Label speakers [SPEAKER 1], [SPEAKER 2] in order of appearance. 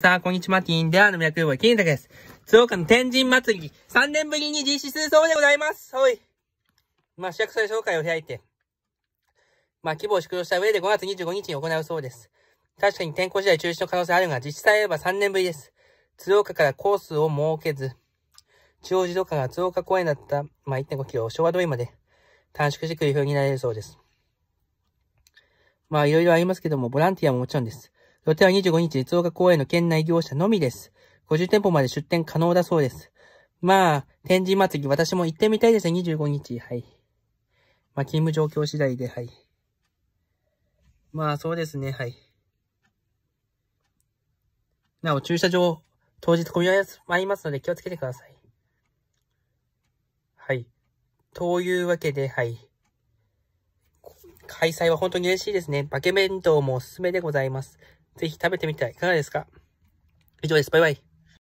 [SPEAKER 1] さあ、こんにちは、ティーンではの脈ボーイ、金太です。鶴岡の天神祭り、3年ぶりに実施するそうでございます。はい。まあ、市役所紹介を開いて、まあ、規模を縮小した上で5月25日に行うそうです。確かに天候次第中止の可能性あるが、自治体はれば3年ぶりです。鶴岡からコースを設けず、中央自動化が鶴岡公園だった、まあ、1.5キロを昭和通りまで短縮してくる風になれるそうです。まあ、いろいろありますけども、ボランティアももちろんです。予定は25日、実岡公園の県内業者のみです。50店舗まで出店可能だそうです。まあ、天神祭り、私も行ってみたいですね、25日。はい。まあ、勤務状況次第で、はい。まあ、そうですね、はい。なお、駐車場、当日混み合いますので気をつけてください。はい。というわけで、はい。開催は本当に嬉しいですね。バケ弁当もおすすめでございます。ぜひ食べてみてはいかがですか以上です。バイバイ。